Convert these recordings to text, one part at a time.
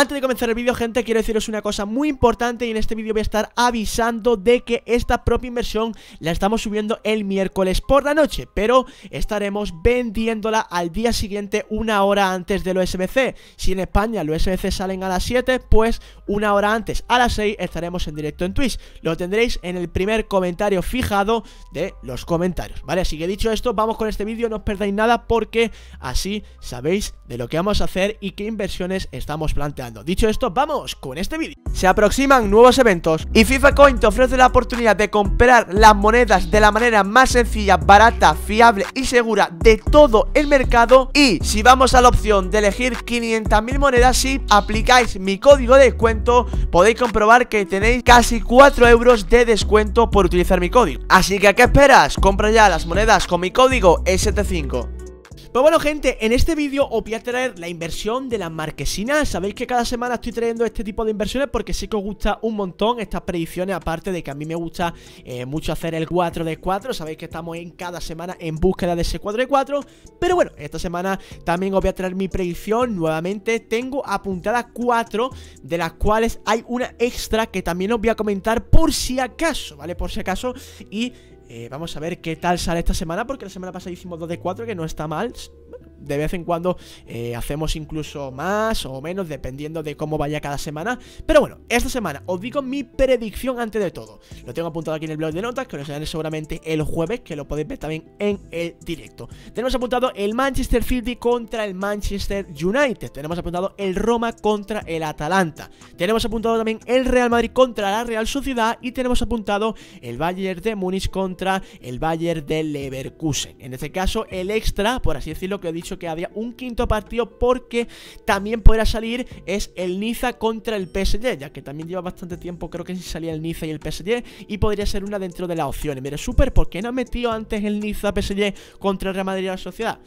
Antes de comenzar el vídeo, gente, quiero deciros una cosa muy importante y en este vídeo voy a estar avisando de que esta propia inversión la estamos subiendo el miércoles por la noche, pero estaremos vendiéndola al día siguiente una hora antes del SBC Si en España los SBC salen a las 7, pues una hora antes, a las 6 estaremos en directo en Twitch. Lo tendréis en el primer comentario fijado de los comentarios, ¿vale? Así que dicho esto, vamos con este vídeo, no os perdáis nada porque así sabéis de lo que vamos a hacer y qué inversiones estamos planteando. Dicho esto, vamos con este vídeo. Se aproximan nuevos eventos y FIFA Coin te ofrece la oportunidad de comprar las monedas de la manera más sencilla, barata, fiable y segura de todo el mercado. Y si vamos a la opción de elegir 500.000 monedas, si aplicáis mi código de descuento, podéis comprobar que tenéis casi 4 euros de descuento por utilizar mi código. Así que qué esperas? Compra ya las monedas con mi código ST5. Pero bueno gente, en este vídeo os voy a traer la inversión de las marquesinas Sabéis que cada semana estoy trayendo este tipo de inversiones porque sé que os gusta un montón estas predicciones Aparte de que a mí me gusta eh, mucho hacer el 4 de 4 Sabéis que estamos en cada semana en búsqueda de ese 4 de 4 Pero bueno, esta semana también os voy a traer mi predicción nuevamente Tengo apuntada 4 de las cuales hay una extra que también os voy a comentar por si acaso, ¿vale? Por si acaso y eh, vamos a ver qué tal sale esta semana Porque la semana pasada hicimos 2 de 4 Que no está mal de vez en cuando eh, hacemos incluso más o menos, dependiendo de cómo vaya cada semana. Pero bueno, esta semana os digo mi predicción antes de todo. Lo tengo apuntado aquí en el blog de notas, que lo enseñaré seguramente el jueves, que lo podéis ver también en el directo. Tenemos apuntado el Manchester City contra el Manchester United. Tenemos apuntado el Roma contra el Atalanta. Tenemos apuntado también el Real Madrid contra la Real Sociedad. Y tenemos apuntado el Bayern de Múnich contra el Bayern de Leverkusen. En este caso, el extra, por así decirlo, que he dicho que había un quinto partido porque también podría salir es el Niza contra el PSG, ya que también lleva bastante tiempo creo que si salía el Niza y el PSG y podría ser una dentro de las opciones. Mire, súper, ¿por qué no ha metido antes el Niza PSG contra el Real Madrid y la Sociedad?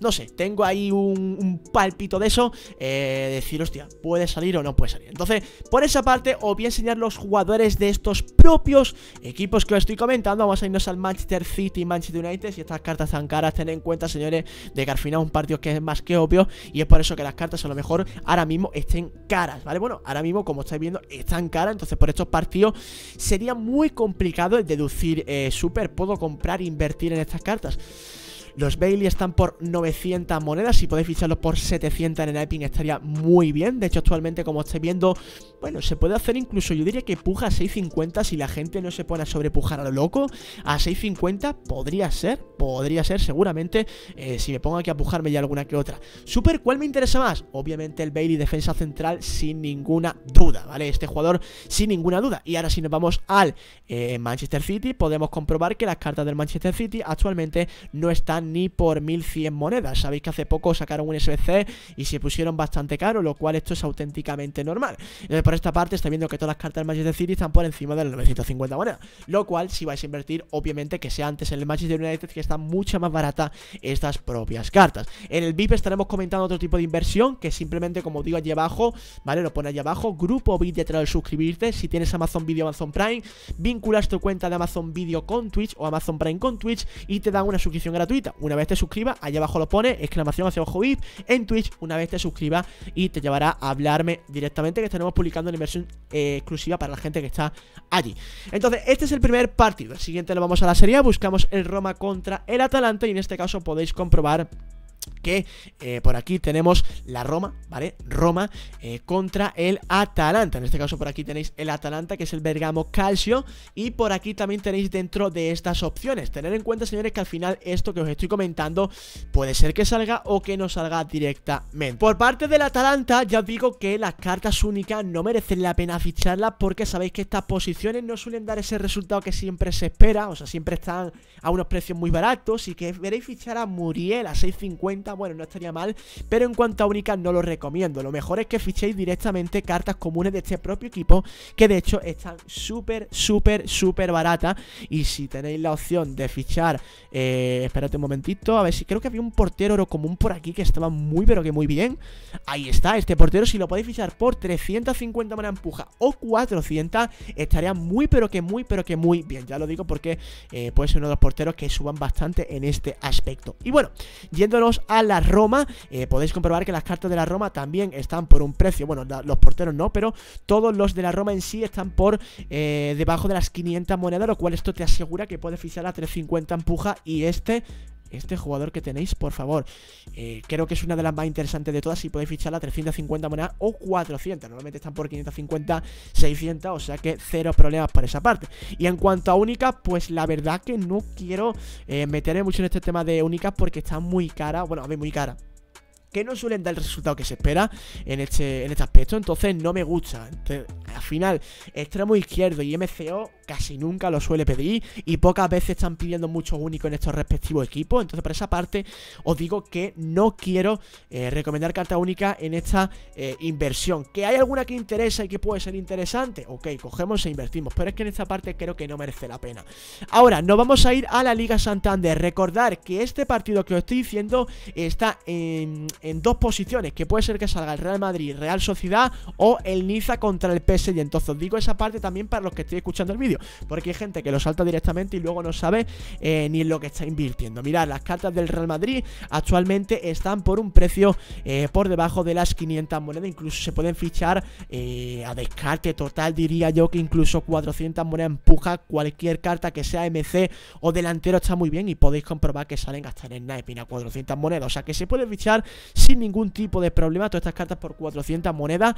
No sé, tengo ahí un, palpito de eso. Eh, decir, hostia, puede salir o no puede salir. Entonces, por esa parte, os voy a enseñar los jugadores de estos propios equipos que os estoy comentando. Vamos a irnos al Manchester City, y Manchester United. Si estas cartas están caras, tened en cuenta, señores, de que al final un partido que es más que obvio. Y es por eso que las cartas a lo mejor ahora mismo estén caras, ¿vale? Bueno, ahora mismo, como estáis viendo, están caras. Entonces, por estos partidos sería muy complicado deducir eh, súper super. Puedo comprar e invertir en estas cartas. Los Bailey están por 900 monedas. Si podéis ficharlos por 700 en el Iping estaría muy bien. De hecho, actualmente, como estáis viendo, bueno, se puede hacer incluso, yo diría que puja a 650 si la gente no se pone a sobrepujar a lo loco. A 650 podría ser, podría ser seguramente, eh, si me pongo aquí a pujarme ya alguna que otra. Super, ¿cuál me interesa más? Obviamente el Bailey defensa central sin ninguna duda, ¿vale? Este jugador sin ninguna duda. Y ahora si nos vamos al eh, Manchester City, podemos comprobar que las cartas del Manchester City actualmente no están ni por 1100 monedas. Sabéis que hace poco sacaron un SBC y se pusieron bastante caro, lo cual esto es auténticamente normal. Entonces, por esta parte, está viendo que todas las cartas del Magic de City están por encima de las 950 monedas. Lo cual, si vais a invertir, obviamente que sea antes en el Magic de United, que está mucho más barata estas propias cartas. En el VIP estaremos comentando otro tipo de inversión, que simplemente, como digo allí abajo, ¿vale? Lo pone allí abajo, grupo VIP detrás de suscribirte. Si tienes Amazon Video, Amazon Prime, vinculas tu cuenta de Amazon Video con Twitch o Amazon Prime con Twitch y te dan una suscripción gratuita. Una vez te suscribas, allá abajo lo pone, exclamación hacia abajo VIP. En Twitch, una vez te suscribas y te llevará a hablarme directamente, que estaremos publicando la inversión eh, exclusiva para la gente que está allí. Entonces, este es el primer partido. El siguiente lo vamos a la serie, buscamos el Roma contra el Atalanta y en este caso podéis comprobar que eh, por aquí tenemos la Roma, ¿vale? Roma eh, contra el Atalanta. En este caso por aquí tenéis el Atalanta, que es el Bergamo Calcio. Y por aquí también tenéis dentro de estas opciones. Tener en cuenta, señores, que al final esto que os estoy comentando puede ser que salga o que no salga directamente. Por parte del Atalanta, ya os digo que las cartas únicas no merecen la pena ficharlas porque sabéis que estas posiciones no suelen dar ese resultado que siempre se espera. O sea, siempre están a unos precios muy baratos y que veréis fichar a Muriel a 6.50 bueno, no estaría mal Pero en cuanto a únicas no lo recomiendo Lo mejor es que fichéis directamente cartas comunes de este propio equipo Que de hecho están súper, súper, súper baratas Y si tenéis la opción de fichar eh, Espérate un momentito, a ver si creo que había un portero oro común por aquí Que estaba muy pero que muy bien Ahí está, este portero si lo podéis fichar por 350 mana empuja o 400 Estaría muy pero que muy pero que muy bien Ya lo digo porque eh, puede ser uno de los porteros que suban bastante en este aspecto Y bueno, yéndonos a la Roma. Eh, podéis comprobar que las cartas de la Roma también están por un precio. Bueno, los porteros no, pero todos los de la Roma en sí están por eh, debajo de las 500 monedas, lo cual esto te asegura que puedes fichar a 350 empuja y este este jugador que tenéis, por favor. Eh, creo que es una de las más interesantes de todas. Si podéis ficharla, 350 monedas o 400. Normalmente están por 550, 600, o sea que cero problemas para esa parte. Y en cuanto a únicas, pues la verdad que no quiero eh, meterme mucho en este tema de únicas porque están muy cara. Bueno, a mí muy cara que no suelen dar el resultado que se espera en este, en este aspecto, entonces no me gusta. al final, extremo izquierdo y MCO casi nunca lo suele pedir y pocas veces están pidiendo mucho único en estos respectivos equipos. Entonces, para esa parte, os digo que no quiero eh, recomendar carta única en esta eh, inversión. Que hay alguna que interesa y que puede ser interesante, ok, cogemos e invertimos, pero es que en esta parte creo que no merece la pena. Ahora, nos vamos a ir a la Liga Santander. Recordar que este partido que os estoy diciendo está en, dos posiciones, que puede ser que salga el Real Madrid, Real Sociedad o el Niza contra el PSG. Entonces, os digo esa parte también para los que estoy escuchando el vídeo porque hay gente que lo salta directamente y luego no sabe eh, ni en lo que está invirtiendo. Mirad, las cartas del Real Madrid actualmente están por un precio eh, por debajo de las 500 monedas, incluso se pueden fichar eh, a descarte total, diría yo que incluso 400 monedas empuja cualquier carta que sea MC o delantero está muy bien y podéis comprobar que salen hasta en Naipina 400 monedas, o sea que se puede fichar sin ningún tipo de problema todas estas cartas por 400 monedas,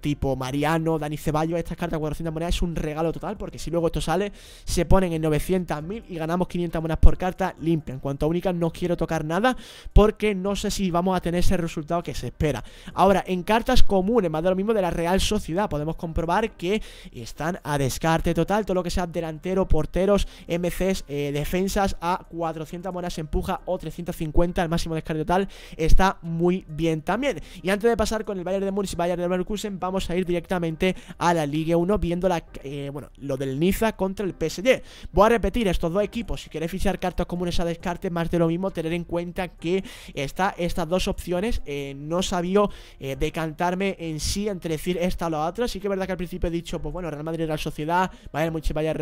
tipo Mariano, Dani Ceballos, estas cartas 400 monedas es un regalo total porque si luego esto sale, se ponen en 900.000 y ganamos 500 monedas por carta limpia. En cuanto a únicas, no quiero tocar nada porque no sé si vamos a tener ese resultado que se espera. Ahora, en cartas comunes, más de lo mismo de la Real Sociedad, podemos comprobar que están a descarte total, todo lo que sea delantero, porteros, MCs, eh, defensas, a 400 monedas empuja o 350, el máximo descarte total, está muy bien también. Y antes de pasar con el Bayern de Múnich y Bayern de Leverkusen, vamos a ir directamente a la Liga 1 viendo la, eh, bueno, lo de Niza contra el PSG. Voy a repetir, estos dos equipos, si queréis fichar cartas comunes a descarte, más de lo mismo, tener en cuenta que está estas dos opciones. Eh, no sabía eh, decantarme en sí entre decir esta o la otra. Sí que es verdad que al principio he dicho, pues bueno, Real Madrid, la Sociedad, vaya vaya vaya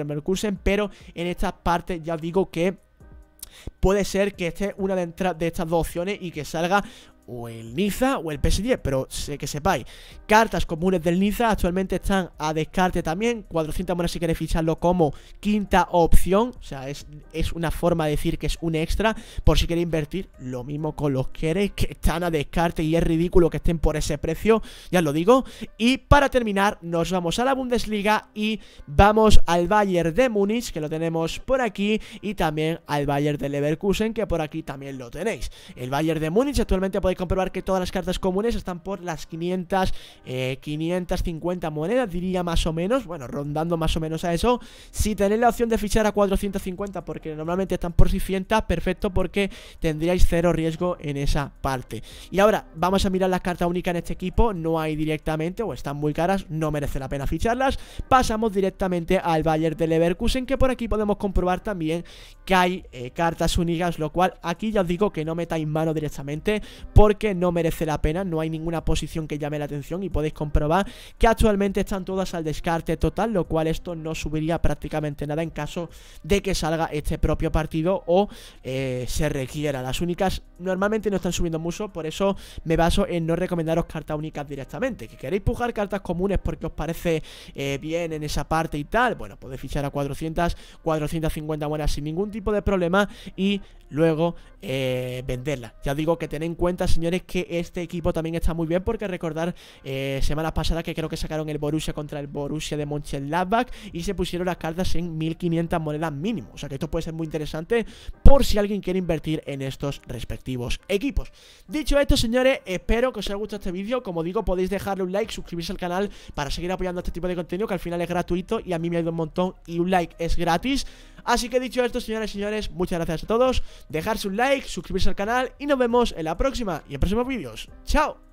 pero en esta parte ya os digo que puede ser que esté una de, estas dos opciones y que salga o el Niza o el PSG, pero sé que sepáis. Cartas comunes del Niza actualmente están a descarte también, 400 monedas si queréis ficharlo como quinta opción, o sea, es, una forma de decir que es un extra, por si queréis invertir, lo mismo con los que queréis, que están a descarte y es ridículo que estén por ese precio, ya lo digo. Y para terminar, nos vamos a la Bundesliga y vamos al Bayern de Múnich, que lo tenemos por aquí, y también al Bayern de Leverkusen, que por aquí también lo tenéis. El Bayern de Múnich actualmente podéis comprobar que todas las cartas comunes están por las 500, 550 eh, monedas, diría más o menos, bueno, rondando más o menos a eso. Si tenéis la opción de fichar a 450, porque normalmente están por 600, perfecto, porque tendríais cero riesgo en esa parte. Y ahora, vamos a mirar las cartas únicas en este equipo, no hay directamente, o están muy caras, no merece la pena ficharlas. Pasamos directamente al Bayer de Leverkusen, que por aquí podemos comprobar también que hay eh, cartas únicas, lo cual aquí ya os digo que no metáis mano directamente, por porque no merece la pena, no hay ninguna posición que llame la atención y podéis comprobar que actualmente están todas al descarte total, lo cual esto no subiría prácticamente nada en caso de que salga este propio partido o eh, se requiera. Las únicas normalmente no están subiendo mucho, por eso me baso en no recomendaros cartas únicas directamente. Si queréis pujar cartas comunes porque os parece eh, bien en esa parte y tal, bueno, podéis fichar a 400, 450 buenas sin ningún tipo de problema y luego eh, venderlas. Ya digo que tened en cuenta señores, que este equipo también está muy bien porque recordar semana eh, semanas pasadas que creo que sacaron el Borussia contra el Borussia de Mönchengladbach y se pusieron las cartas en 1500 monedas mínimo. O sea que esto puede ser muy interesante por si alguien quiere invertir en estos respectivos equipos. Dicho esto, señores, espero que os haya gustado este vídeo. Como digo, podéis dejarle un like, suscribirse al canal para seguir apoyando este tipo de contenido que al final es gratuito y a mí me ayuda un montón y un like es gratis. Así que dicho esto, señores señores, muchas gracias a todos. Dejarse un like, suscribirse al canal y nos vemos en la próxima y en próximos vídeos. ¡Chao!